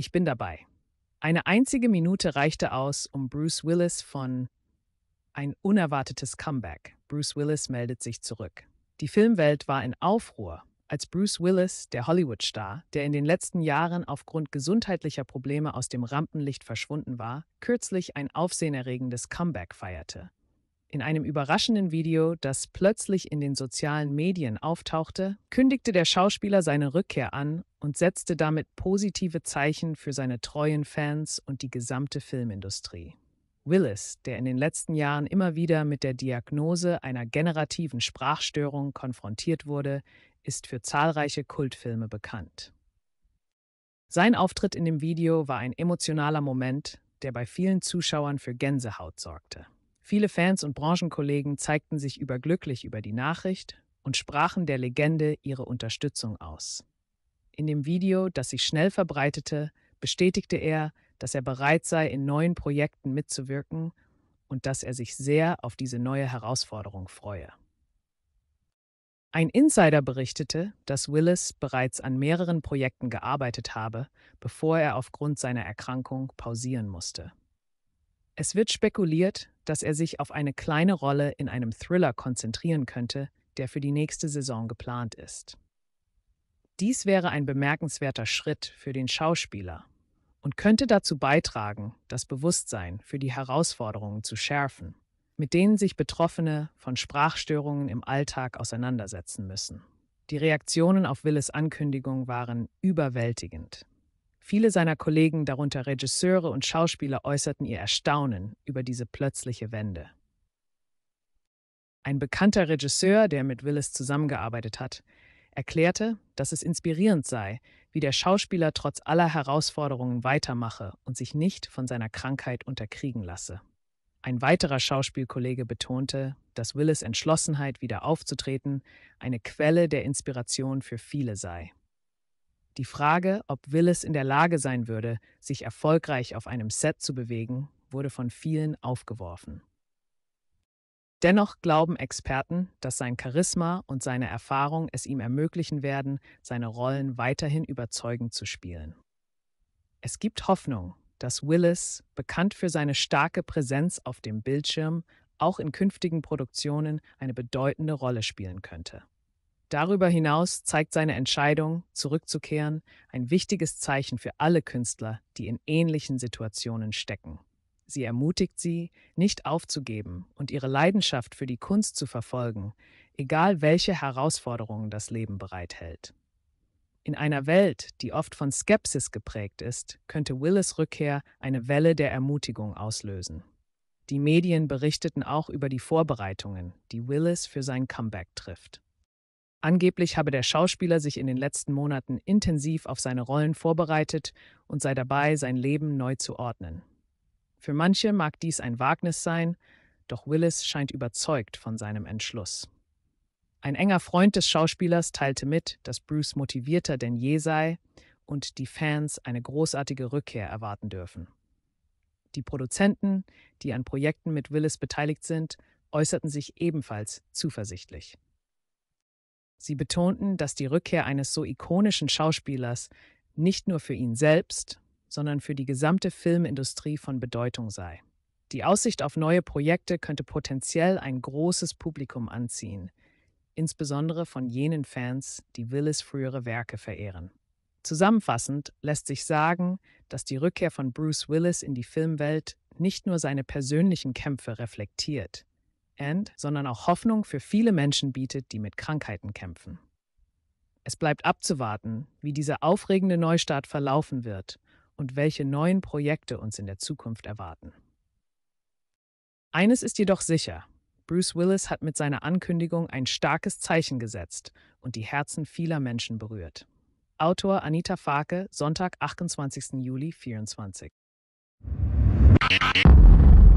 Ich bin dabei. Eine einzige Minute reichte aus, um Bruce Willis von ein unerwartetes Comeback. Bruce Willis meldet sich zurück. Die Filmwelt war in Aufruhr, als Bruce Willis, der Hollywood-Star, der in den letzten Jahren aufgrund gesundheitlicher Probleme aus dem Rampenlicht verschwunden war, kürzlich ein aufsehenerregendes Comeback feierte. In einem überraschenden Video, das plötzlich in den sozialen Medien auftauchte, kündigte der Schauspieler seine Rückkehr an und setzte damit positive Zeichen für seine treuen Fans und die gesamte Filmindustrie. Willis, der in den letzten Jahren immer wieder mit der Diagnose einer generativen Sprachstörung konfrontiert wurde, ist für zahlreiche Kultfilme bekannt. Sein Auftritt in dem Video war ein emotionaler Moment, der bei vielen Zuschauern für Gänsehaut sorgte. Viele Fans und Branchenkollegen zeigten sich überglücklich über die Nachricht und sprachen der Legende ihre Unterstützung aus. In dem Video, das sich schnell verbreitete, bestätigte er, dass er bereit sei, in neuen Projekten mitzuwirken und dass er sich sehr auf diese neue Herausforderung freue. Ein Insider berichtete, dass Willis bereits an mehreren Projekten gearbeitet habe, bevor er aufgrund seiner Erkrankung pausieren musste. Es wird spekuliert, dass er sich auf eine kleine Rolle in einem Thriller konzentrieren könnte, der für die nächste Saison geplant ist. Dies wäre ein bemerkenswerter Schritt für den Schauspieler und könnte dazu beitragen, das Bewusstsein für die Herausforderungen zu schärfen, mit denen sich Betroffene von Sprachstörungen im Alltag auseinandersetzen müssen. Die Reaktionen auf Willes Ankündigung waren überwältigend. Viele seiner Kollegen, darunter Regisseure und Schauspieler, äußerten ihr Erstaunen über diese plötzliche Wende. Ein bekannter Regisseur, der mit Willis zusammengearbeitet hat, erklärte, dass es inspirierend sei, wie der Schauspieler trotz aller Herausforderungen weitermache und sich nicht von seiner Krankheit unterkriegen lasse. Ein weiterer Schauspielkollege betonte, dass Willis Entschlossenheit, wieder aufzutreten, eine Quelle der Inspiration für viele sei. Die Frage, ob Willis in der Lage sein würde, sich erfolgreich auf einem Set zu bewegen, wurde von vielen aufgeworfen. Dennoch glauben Experten, dass sein Charisma und seine Erfahrung es ihm ermöglichen werden, seine Rollen weiterhin überzeugend zu spielen. Es gibt Hoffnung, dass Willis, bekannt für seine starke Präsenz auf dem Bildschirm, auch in künftigen Produktionen eine bedeutende Rolle spielen könnte. Darüber hinaus zeigt seine Entscheidung, zurückzukehren, ein wichtiges Zeichen für alle Künstler, die in ähnlichen Situationen stecken. Sie ermutigt sie, nicht aufzugeben und ihre Leidenschaft für die Kunst zu verfolgen, egal welche Herausforderungen das Leben bereithält. In einer Welt, die oft von Skepsis geprägt ist, könnte Willis Rückkehr eine Welle der Ermutigung auslösen. Die Medien berichteten auch über die Vorbereitungen, die Willis für sein Comeback trifft. Angeblich habe der Schauspieler sich in den letzten Monaten intensiv auf seine Rollen vorbereitet und sei dabei, sein Leben neu zu ordnen. Für manche mag dies ein Wagnis sein, doch Willis scheint überzeugt von seinem Entschluss. Ein enger Freund des Schauspielers teilte mit, dass Bruce motivierter denn je sei und die Fans eine großartige Rückkehr erwarten dürfen. Die Produzenten, die an Projekten mit Willis beteiligt sind, äußerten sich ebenfalls zuversichtlich. Sie betonten, dass die Rückkehr eines so ikonischen Schauspielers nicht nur für ihn selbst, sondern für die gesamte Filmindustrie von Bedeutung sei. Die Aussicht auf neue Projekte könnte potenziell ein großes Publikum anziehen, insbesondere von jenen Fans, die Willis frühere Werke verehren. Zusammenfassend lässt sich sagen, dass die Rückkehr von Bruce Willis in die Filmwelt nicht nur seine persönlichen Kämpfe reflektiert, and, sondern auch Hoffnung für viele Menschen bietet, die mit Krankheiten kämpfen. Es bleibt abzuwarten, wie dieser aufregende Neustart verlaufen wird und welche neuen Projekte uns in der Zukunft erwarten. Eines ist jedoch sicher. Bruce Willis hat mit seiner Ankündigung ein starkes Zeichen gesetzt und die Herzen vieler Menschen berührt. Autor Anita Farke, Sonntag, 28. Juli 2024.